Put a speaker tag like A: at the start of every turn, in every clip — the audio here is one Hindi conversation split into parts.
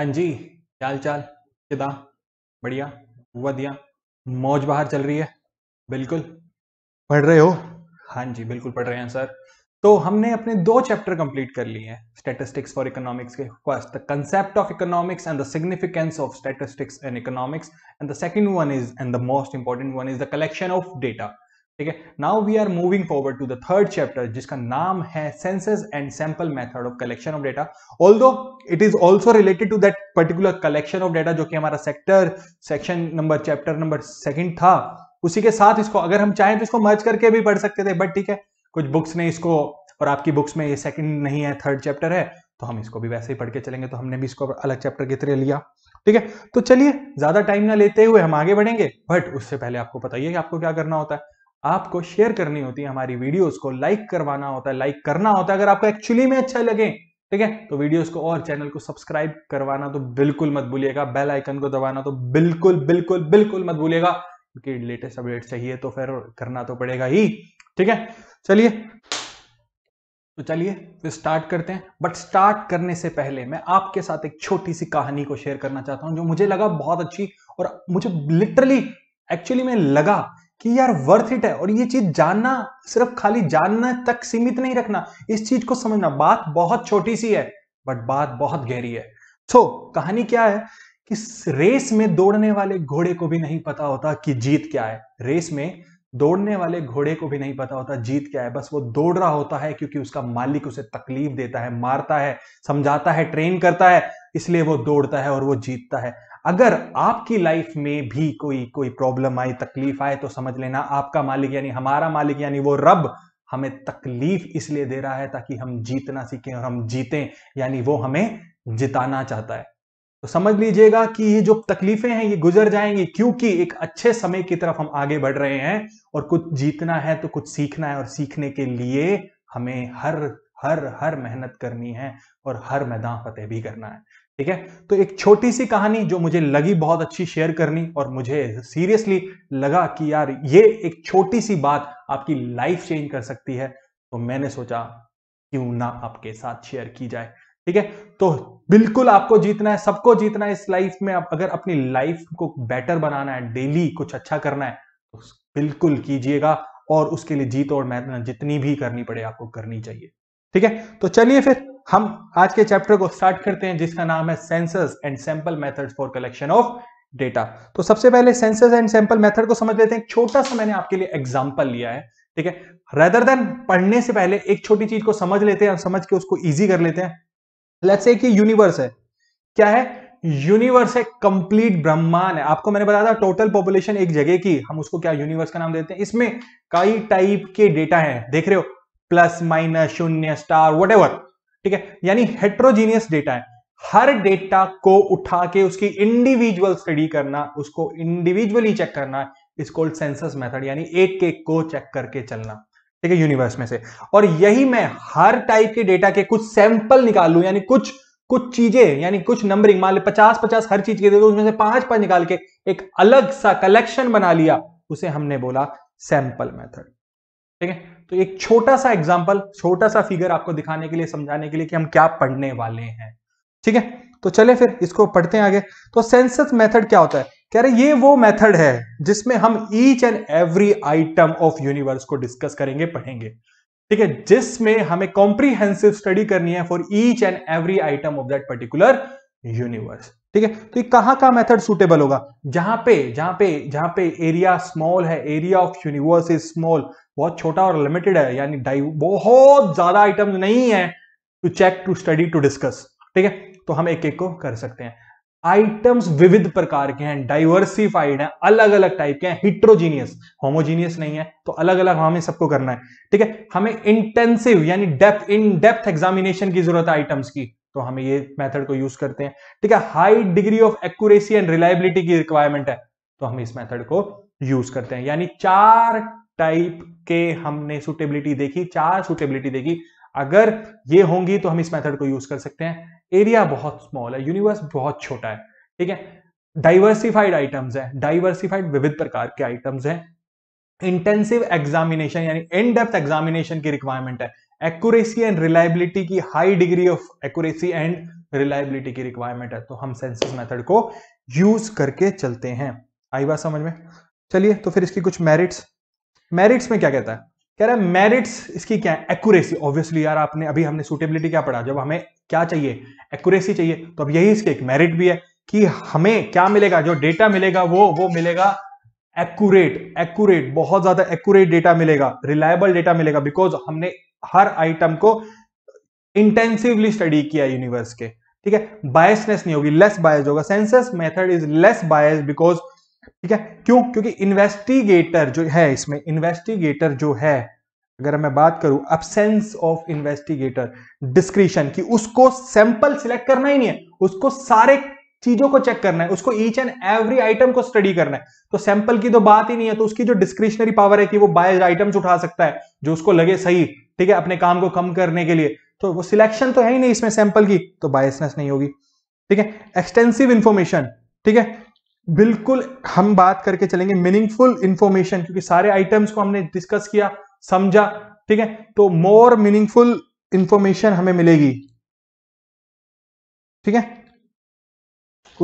A: हाँ जी क्या हाल चाल किदा बढ़िया वधिया मौज बाहर चल रही है बिल्कुल पढ़ रहे हो हाँ जी बिल्कुल पढ़ रहे हैं सर तो हमने अपने दो चैप्टर कंप्लीट कर लिए हैं स्टेटिस्टिक्स फॉर इकोनॉमिक्स के first the concept of economics and the significance of statistics and economics and the second one is and the most important one is the collection of data ठीक है now we are moving forward to the third chapter जिसका नाम है census and sample method of collection of data although it is also related to that particular collection of data जो कि हमारा sector section number chapter number second था उसी के साथ इसको अगर हम चाहें तो इसको मर्ज करके भी पढ़ सकते थे बट ठीक है कुछ बुक्स ने इसको और आपकी बुक्स में ये सेकंड नहीं है थर्ड चैप्टर है तो हम इसको भी वैसे ही पढ़ के चलेंगे तो हमने भी इसको अलग चैप्टर के तरह लिया ठीक है तो चलिए ज्यादा टाइम ना लेते हुए हम आगे बढ़ेंगे बट उससे पहले आपको बताइए कि आपको क्या करना होता है आपको शेयर करनी होती है हमारी वीडियोस को लाइक करवाना होता है लाइक करना होता है अगर आपको एक्चुअली में अच्छा लगे ठीक है तो वीडियोस को और चैनल को सब्सक्राइब करवाना तो बिल्कुल मत भूलिएगा बेल आइकन को दबाना तो बिल्कुल बिल्कुल बिल्कुल मत भूलिएगा क्योंकि लेटेस्ट अपडेट चाहिए तो फिर करना तो पड़ेगा ही ठीक है चलिए तो चलिए फिर स्टार्ट करते हैं बट स्टार्ट करने से पहले मैं आपके साथ एक छोटी सी कहानी को शेयर करना चाहता हूं जो मुझे लगा बहुत अच्छी और मुझे लिटरली एक्चुअली में लगा कि यार वर्थ इट है और ये चीज जानना सिर्फ खाली जानना तक सीमित नहीं रखना इस चीज को समझना बात बहुत छोटी सी है बट बात बहुत गहरी है तो कहानी क्या है कि रेस में दौड़ने वाले घोड़े को भी नहीं पता होता कि जीत क्या है रेस में दौड़ने वाले घोड़े को भी नहीं पता होता जीत क्या है बस वो दौड़ रहा होता है क्योंकि उसका मालिक उसे तकलीफ देता है मारता है समझाता है ट्रेन करता है इसलिए वो दौड़ता है और वो जीतता है अगर आपकी लाइफ में भी कोई कोई प्रॉब्लम आए तकलीफ आए तो समझ लेना आपका मालिक यानी हमारा मालिक यानी वो रब हमें तकलीफ इसलिए दे रहा है ताकि हम जीतना सीखें और हम जीतें यानी वो हमें जिताना चाहता है तो समझ लीजिएगा कि ये जो तकलीफें हैं ये गुजर जाएंगी क्योंकि एक अच्छे समय की तरफ हम आगे बढ़ रहे हैं और कुछ जीतना है तो कुछ सीखना है और सीखने के लिए हमें हर हर हर मेहनत करनी है और हर मैदान फतेह भी करना है ठीक है तो एक छोटी सी कहानी जो मुझे लगी बहुत अच्छी शेयर करनी और मुझे सीरियसली लगा कि यार ये एक छोटी सी बात आपकी लाइफ चेंज कर सकती है तो मैंने सोचा क्यों ना आपके साथ शेयर की जाए ठीक है तो बिल्कुल आपको जीतना है सबको जीतना है इस लाइफ में आप अगर अपनी लाइफ को बेटर बनाना है डेली कुछ अच्छा करना है तो बिल्कुल कीजिएगा और उसके लिए जीत और मेहनत जितनी भी करनी पड़े आपको करनी चाहिए ठीक है तो चलिए फिर हम आज के चैप्टर को स्टार्ट करते हैं जिसका नाम है census and sample methods for collection of data तो सबसे पहले सेंसर्स एंड सैंपल मेथड को समझ लेते हैं छोटा सा मैंने आपके लिए एग्जाम्पल लिया है ठीक है रेदर देन पढ़ने से पहले एक छोटी चीज को समझ लेते हैं और समझ के उसको ईजी कर लेते हैं लेट्स से यूनिवर्स है क्या है यूनिवर्स है कंप्लीट ब्रह्मांड है आपको मैंने बताया था टोटल पॉपुलेशन एक जगह की हम उसको क्या यूनिवर्स का नाम देते हैं इसमें कई टाइप के डेटा है देख रहे हो प्लस माइनस शून्य स्टार वट ठीक है यानी हेट्रोजीनियस डेटा है हर डेटा को उठा के उसकी इंडिविजुअल स्टडी करना उसको इंडिविजुअली चेक करना इज कॉल्ड सेंसस मेथड यानी एक एक को चेक करके चलना ठीक है यूनिवर्स में से और यही मैं हर टाइप के डेटा के कुछ सैंपल निकाल लू यानी कुछ कुछ चीजें यानी कुछ नंबरिंग मान लो पचास पचास हर चीज के दे दो उसमें से पांच पांच निकाल के एक अलग सा कलेक्शन बना लिया उसे हमने बोला सैंपल मेथड ठीक है तो एक छोटा सा एग्जाम्पल छोटा सा फिगर आपको दिखाने के लिए समझाने के लिए कि हम क्या पढ़ने वाले हैं ठीक है तो चले फिर इसको पढ़ते हैं आगे तो सेंसस मेथड क्या होता है कह रहे ये वो मेथड है जिसमें हम each and every item of universe को डिस्कस करेंगे पढ़ेंगे ठीक है जिसमें हमें कॉम्प्रीहेंसिव स्टडी करनी है for each and every item of that particular universe ठीक है तो ये का मेथड सुटेबल होगा जहां पे जहां पे जहां पे एरिया स्मॉल है area of universe is small बहुत छोटा और लिमिटेड है यानी बहुत ज्यादा आइटम नहीं है to check to study to discuss ठीक है तो हम एक एक को कर सकते हैं आइटम्स विविध प्रकार के हैं डाइवर्सिफाइड हैं अलग अलग टाइप के हैं हिट्रोजीनियस होमोजीनियस नहीं है तो अलग अलग हमें सबको करना है ठीक है हमें इंटेंसिव यानी डेप्थ इन डेप्थ एग्जामिनेशन की जरूरत है आइटम्स की तो हम ये मेथड को यूज करते हैं ठीक है high degree of accuracy and reliability की रिक्वायरमेंट है तो हम इस मेथड को यूज करते हैं यानी चार टाइप के हमने सुटेबिलिटी देखी चार सुटेबिलिटी देखी अगर ये होंगी तो हम इस मेथड को यूज कर सकते हैं एरिया बहुत स्मॉल है यूनिवर्स बहुत छोटा है ठीक है डाइवर्सिफाइड आइटम्स है डाइवर्सिफाइड विविध प्रकार के आइटम्स हैं इंटेंसिव एग्जामिनेशन यानी इन डेप्थ एग्जामिनेशन की रिक्वायरमेंट है एक्यूरेसी एंड रिलायबिलिटी की high degree of accuracy and reliability की रिक्वायरमेंट है तो हम सेंसस मेथड को यूज करके चलते हैं आई बात समझ में चलिए तो फिर इसकी कुछ मेरिट्स मेरिट्स में क्या कहता है कह रहा है मेरिट्स इसकी क्या है एक्यूरेसी ऑब्वियसली यार आपने अभी हमने सूटेबिलिटी क्या पढ़ा जब हमें क्या चाहिए एक्यूरेसी चाहिए तो अब यही इसके एक मेरिट भी है कि हमें क्या मिलेगा जो डेटा मिलेगा वो वो मिलेगा एक्यूरेट एक्यूरेट बहुत ज्यादा एक्यूरेट डेटा मिलेगा रिलायबल डेटा मिलेगा बिकॉज हमने हर आइटम को इंटेंसिवली स्टडी किया यूनिवर्स के ठीक है बायसनेस नहीं होगी लेस बायस होगा census method is less bias because ठीक है क्यों क्योंकि इन्वेस्टिगेटर जो है इसमें इन्वेस्टिगेटर जो है अगर मैं बात करूं अबसेंस ऑफ इन्वेस्टिगेटर डिस्क्रिशन की उसको सैंपल सिलेक्ट करना ही नहीं है उसको सारे चीजों को चेक करना है उसको ईच एंड एवरी आइटम को स्टडी करना है तो सैंपल की तो बात ही नहीं है तो उसकी जो डिस्क्रिशनरी पावर है कि वो बाय आइटम्स उठा सकता है जो उसको लगे सही ठीक है अपने काम को कम करने के लिए तो वो सिलेक्शन तो है ही नहीं इसमें सैंपल की तो बायसनेस नहीं होगी ठीक है एक्सटेंसिव इंफॉर्मेशन ठीक है बिल्कुल हम बात करके चलेंगे मीनिंगफुल इंफॉर्मेशन क्योंकि सारे आइटम्स को हमने डिस्कस किया समझा ठीक है तो मोर मीनिंगफुल इंफॉर्मेशन हमें मिलेगी ठीक है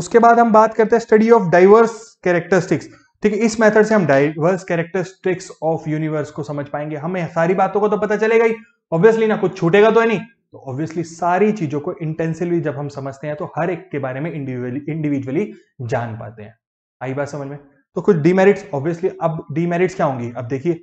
A: उसके बाद हम बात करते हैं स्टडी ऑफ डाइवर्स कैरेक्टरिस्टिक्स ठीक है इस मेथड से हम डाइवर्स कैरेक्टरिस्टिक्स ऑफ यूनिवर्स को समझ पाएंगे हमें सारी बातों को तो पता चलेगा ही ऑब्वियसली ना कुछ छूटेगा तो है नहीं तो ऑब्वियसली सारी चीजों को इंटेंसिवली जब हम समझते हैं तो हर एक के बारे में इंडिविजुअली जान पाते हैं आई बात समझ में तो कुछ डीमेरिट्स ऑब्वियसली अब डीमेरिट्स क्या होंगी अब देखिए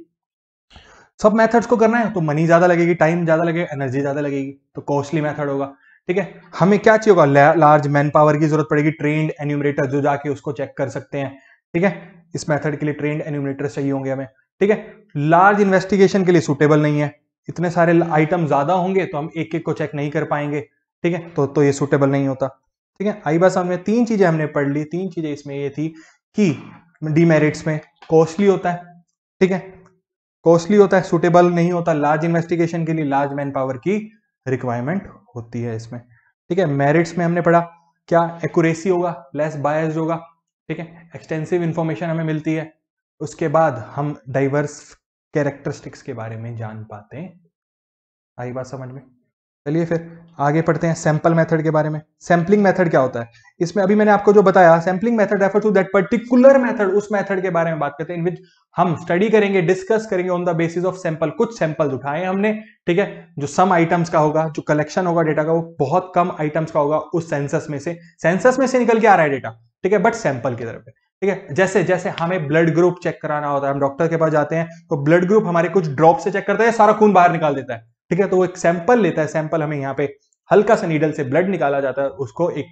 A: सब मेथड्स को करना है तो मनी ज्यादा लगेगी टाइम ज्यादा लगेगा एनर्जी ज्यादा लगेगी तो कॉस्टली मेथड होगा ठीक है हमें क्या चाहिए होगा लार्ज मैन पावर की जरूरत पड़ेगी ट्रेन एन्यूमरेटर जो जाके उसको चेक कर सकते हैं ठीक है इस मेथड के लिए ट्रेंड एन्यूमिनेटर्स चाहिए होंगे हमें ठीक है लार्ज इन्वेस्टिगेशन के लिए सुटेबल नहीं है इतने सारे आइटम ज्यादा होंगे तो हम एक एक को चेक नहीं कर पाएंगे ठीक है तो तो ये सुटेबल नहीं होता ठीक है आई बात समझ तीन चीजें हमने पढ़ ली तीन चीजें इसमें ये थी कि डीमेरिट्स में कॉस्टली होता है ठीक है कॉस्टली होता है सुटेबल नहीं होता लार्ज इन्वेस्टिगेशन के लिए लार्ज मैन पावर की रिक्वायरमेंट होती है इसमें ठीक है मेरिट्स में हमने पढ़ा क्या एक्यूरेसी होगा लेस बायस होगा ठीक है एक्सटेंसिव इंफॉर्मेशन हमें मिलती है उसके बाद हम डाइवर्स कैरेक्टरिस्टिक्स के बारे में जान पाते हैं आई बात समझ में चलिए फिर आगे पढ़ते हैं सैंपल मेथड के बारे में सैंपलिंग मेथड क्या होता है इसमें अभी मैंने आपको जो बताया sampling method refer to that particular method उस मेथड के बारे में बात करते हैं इन विच हम स्टडी करेंगे डिस्कस करेंगे on the basis of sample कुछ सैंपल उठाए हमने ठीक है जो सम आइटम्स का होगा जो कलेक्शन होगा डेटा का वो बहुत कम आइटम्स का होगा उस सेंसस में से सेंसस में से निकल के आ रहा है डेटा ठीक है बट सैंपल की तरफ ठीक है जैसे जैसे हमें ब्लड ग्रुप चेक कराना होता है हम डॉक्टर के पास जाते हैं तो ब्लड ग्रुप हमारे कुछ ड्रॉप से चेक करता है सारा खून बाहर निकाल देता है ठीक है तो वो एक सैंपल लेता है सैंपल हमें यहाँ पे हल्का सा नीडल से ब्लड निकाला जाता है उसको एक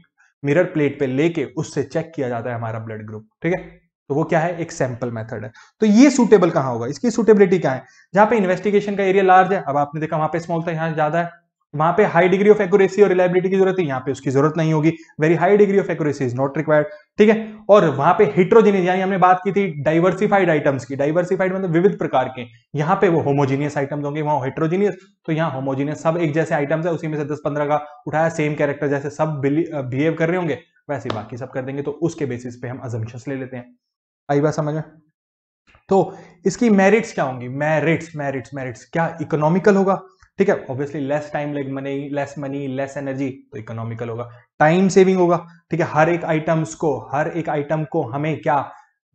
A: मिरर प्लेट पे लेके उससे चेक किया जाता है हमारा ब्लड ग्रुप ठीक है तो वो क्या है एक सैंपल मेथड है तो ये सूटेबल कहाँ होगा इसकी सूटेबिलिटी क्या है जहां पे इन्वेस्टिगेशन का एरिया लार्ज है अब आपने देखा वहां पे स्मॉल था यहाँ ज्यादा है वहां पे हाई डिग्री ऑफ एक्यूरेसी और रिलायबिलिटी की जरूरत है यहाँ पे उसकी जरूरत नहीं होगी very high degree of accuracy is not required ठीक है और वहां पे हिट्रोजीनियस यानी हमने बात की थी डाइवर्सिफाइड आइटम्स की डाइवर्सिफाइड मतलब विविध प्रकार के यहाँ पे वो होमोजीनियस आइटम्स होंगे वहां हिट्रोजीनियस तो यहाँ होमोजीनियस सब एक जैसे आइटम्स है उसी में से दस पंद्रह का उठाया सेम कैरेक्टर जैसे सब बिहेव कर रहे होंगे वैसे बाकी सब कर देंगे तो उसके बेसिस पे हम अजम्पन्स ले लेते हैं आई बात समझ में तो इसकी मेरिट्स क्या होंगी मेरिट्स मेरिट्स मेरिट्स क्या इकोनॉमिकल होगा ठीक है obviously less time like money less money less energy तो इकोनॉमिकल होगा टाइम सेविंग होगा ठीक है हर एक आइटम्स को हर एक आइटम को हमें क्या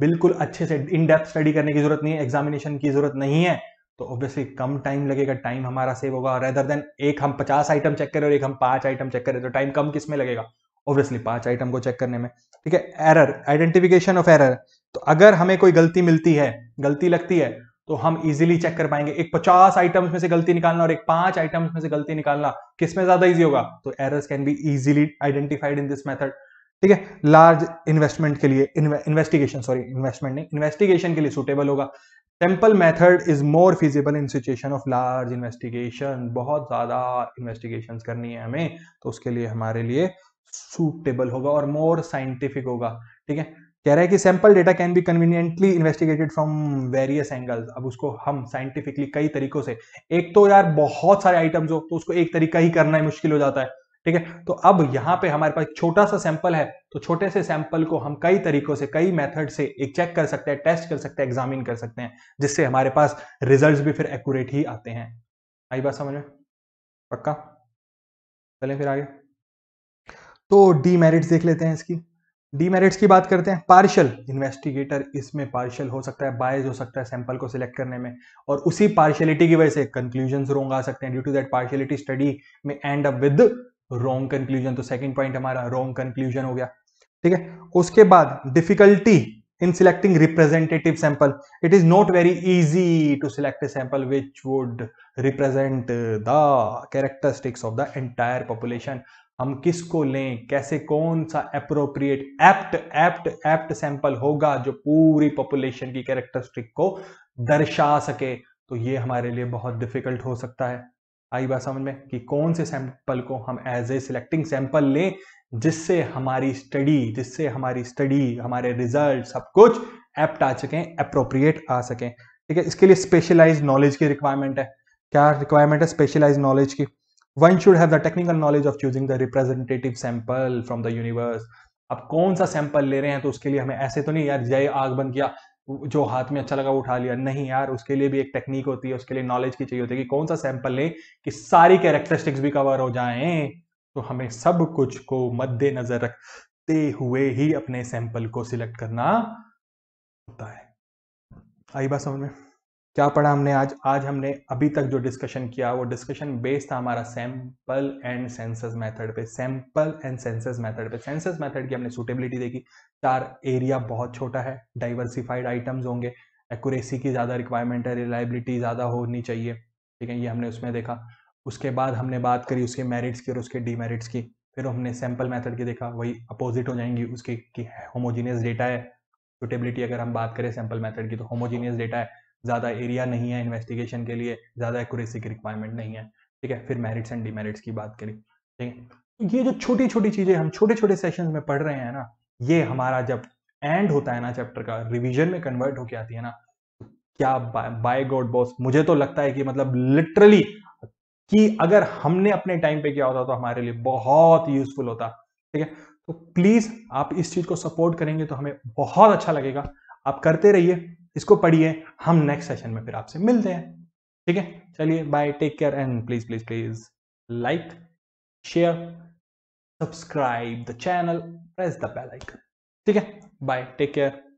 A: बिल्कुल अच्छे से इन डेप्थ स्टडी करने की जरूरत नहीं है एग्जामिनेशन की जरूरत नहीं है तो ऑब्वियसली कम टाइम लगेगा टाइम हमारा सेव होगा रेदर देन एक हम पचास आइटम चेक करें और एक हम पांच आइटम चेक करें तो टाइम कम किस में लगेगा ऑब्वियसली पांच आइटम को चेक करने में ठीक है एरर आइडेंटिफिकेशन ऑफ एरर तो अगर हमें कोई गलती मिलती है गलती लगती है तो हम इजीली चेक कर पाएंगे एक 50 आइटम्स में से गलती निकालना और एक पांच आइटम्स में से गलती निकालना किस में ज्यादा इजी होगा तो errors can be easily identified in this method ठीक है लार्ज इन्वेस्टमेंट के लिए इन्वेस्टिगेशन सॉरी इन्वेस्टमेंट नहीं इन्वेस्टिगेशन के लिए सुटेबल होगा sample method is more feasible in situation of large investigation बहुत ज्यादा इन्वेस्टिगेशन करनी है हमें तो उसके लिए हमारे लिए सूटेबल होगा और मोर साइंटिफिक होगा ठीक है कह रहा है कि sample data can be conveniently investigated from various angles अब उसको हम साइंटिफिकली कई तरीकों से एक तो यार बहुत सारे आइटम्स हो तो उसको एक तरीका ही करना ही मुश्किल हो जाता है ठीक है तो अब यहाँ पे हमारे पास छोटा सा सैंपल है तो छोटे से सैंपल को हम कई तरीकों से कई मेथड से एक चेक कर सकते हैं टेस्ट कर सकते हैं एग्जामिन कर सकते हैं जिससे हमारे पास रिजल्ट भी फिर एक्यूरेट ही आते हैं आई बात समझ में पक्का चले फिर आगे तो डी मेरिट्स देख लेते हैं इसकी डीमेरिट्स की बात करते हैं पार्शल इन्वेस्टिगेटर इसमें पार्शल हो सकता है बायस हो सकता है सैंपल को सिलेक्ट करने में और उसी पार्शलिटी की वजह से कंक्लूजन रॉन्ग आ सकते हैं due to that partiality study में end up with wrong conclusion तो सेकंड पॉइंट हमारा रोंग कंक्लूजन हो गया ठीक है उसके बाद difficulty in selecting representative sample it is not very easy to select a sample which would represent the characteristics of the entire population हम किसको लें कैसे कौन सा appropriate apt apt apt sample होगा जो पूरी पॉपुलेशन की कैरेक्टरिस्टिक को दर्शा सके तो ये हमारे लिए बहुत डिफिकल्ट हो सकता है आई बात समझ में कि कौन से सैंपल को हम एज ए सिलेक्टिंग सैंपल लें जिससे हमारी स्टडी जिससे हमारी स्टडी हमारे रिजल्ट सब कुछ एप्ट आ सकें अप्रोप्रिएट आ सकें ठीक है इसके लिए स्पेशलाइज नॉलेज की रिक्वायरमेंट है क्या रिक्वायरमेंट है स्पेशलाइज नॉलेज की one should have the technical knowledge of choosing the representative sample from the universe अब कौन सा सैंपल ले रहे हैं तो उसके लिए हमें ऐसे तो नहीं यार जय आग बंद किया जो हाथ में अच्छा लगा वो उठा लिया नहीं यार उसके लिए भी एक टेक्निक होती है उसके लिए नॉलेज की चाहिए होती है कि कौन सा सैंपल लें कि सारी कैरेक्टरिस्टिक्स भी कवर हो जाए तो हमें सब कुछ को मद्देनजर रखते हुए ही अपने सैंपल को सिलेक्ट करना होता है आई बात समझ में क्या पढ़ा हमने आज आज हमने अभी तक जो डिस्कशन किया वो डिस्कशन बेस्ड था हमारा सैंपल एंड सेंसस मेथड पे सैंपल एंड सेंसस मेथड पे सेंसस मेथड की हमने सुटेबिलिटी देखी चार एरिया बहुत छोटा है डाइवर्सिफाइड आइटम्स होंगे एक्यूरेसी की ज़्यादा रिक्वायरमेंट है रिलायबिलिटी ज़्यादा होनी चाहिए ठीक है ये हमने उसमें देखा उसके बाद हमने बात करी उसके मेरिट्स की और उसके डीमेरिट्स की फिर हमने सैंपल मेथड की देखा वही अपोजिट हो जाएंगी उसके होमोजीनियस डेटा है सुटेबिलिटी अगर हम बात करें सैंपल मेथड की तो होमोजीनियस डेटा है ज़्यादा एरिया नहीं है इन्वेस्टिगेशन के लिए ज़्यादा एक्यूरेसी की रिक्वायरमेंट नहीं है ठीक है फिर मेरिट्स एंड डिमेरिट्स की बात करें ठीक है तो ये जो छोटी छोटी चीज़ें हम छोटे छोटे सेशन में पढ़ रहे हैं ना ये हमारा जब एंड होता है ना चैप्टर का रिविजन में कन्वर्ट होके आती है ना क्या बाय गॉड बॉस मुझे तो लगता है कि मतलब लिटरली कि अगर हमने अपने टाइम पे किया होता तो हमारे लिए बहुत यूजफुल होता ठीक है तो प्लीज आप इस चीज को सपोर्ट करेंगे तो हमें बहुत अच्छा लगेगा आप करते रहिए इसको पढ़िए हम नेक्स्ट सेशन में फिर आपसे मिलते हैं ठीक है चलिए bye take care and please please please like share subscribe the channel press the bell icon ठीक है बाय टेक केयर